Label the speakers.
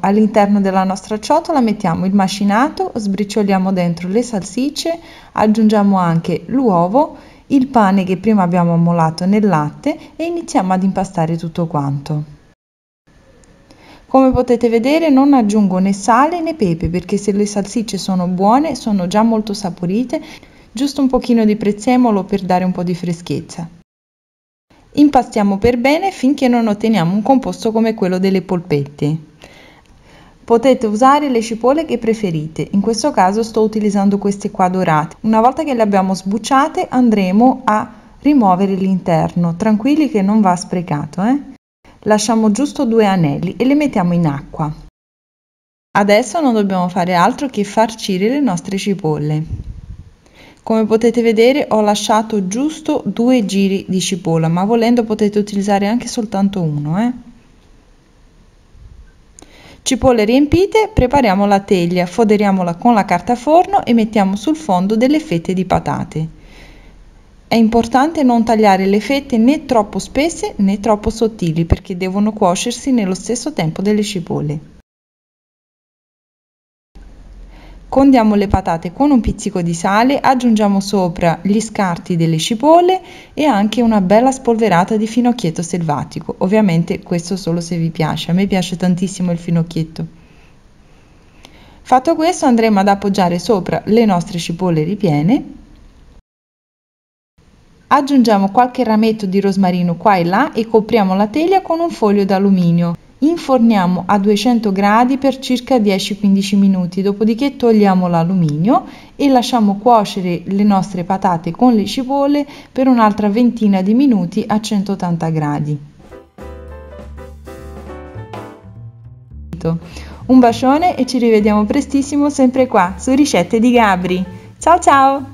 Speaker 1: All'interno della nostra ciotola mettiamo il macinato, sbricioliamo dentro le salsicce, aggiungiamo anche l'uovo, il pane che prima abbiamo ammolato nel latte e iniziamo ad impastare tutto quanto. Come potete vedere non aggiungo né sale né pepe perché se le salsicce sono buone sono già molto saporite, giusto un pochino di prezzemolo per dare un po' di freschezza. Impastiamo per bene finché non otteniamo un composto come quello delle polpette. Potete usare le cipolle che preferite, in questo caso sto utilizzando queste qua dorate. Una volta che le abbiamo sbucciate andremo a rimuovere l'interno, tranquilli che non va sprecato. Eh? Lasciamo giusto due anelli e le mettiamo in acqua. Adesso non dobbiamo fare altro che farcire le nostre cipolle. Come potete vedere ho lasciato giusto due giri di cipolla, ma volendo potete utilizzare anche soltanto uno. Eh? Cipolle riempite, prepariamo la teglia, foderiamola con la carta forno e mettiamo sul fondo delle fette di patate. È importante non tagliare le fette né troppo spesse né troppo sottili perché devono cuocersi nello stesso tempo delle cipolle. Condiamo le patate con un pizzico di sale, aggiungiamo sopra gli scarti delle cipolle e anche una bella spolverata di finocchietto selvatico. Ovviamente questo solo se vi piace, a me piace tantissimo il finocchietto. Fatto questo andremo ad appoggiare sopra le nostre cipolle ripiene. Aggiungiamo qualche rametto di rosmarino qua e là e copriamo la teglia con un foglio d'alluminio inforniamo a 200 gradi per circa 10-15 minuti, dopodiché togliamo l'alluminio e lasciamo cuocere le nostre patate con le cipolle per un'altra ventina di minuti a 180 gradi. Un bacione e ci rivediamo prestissimo sempre qua su Ricette di Gabri. Ciao ciao!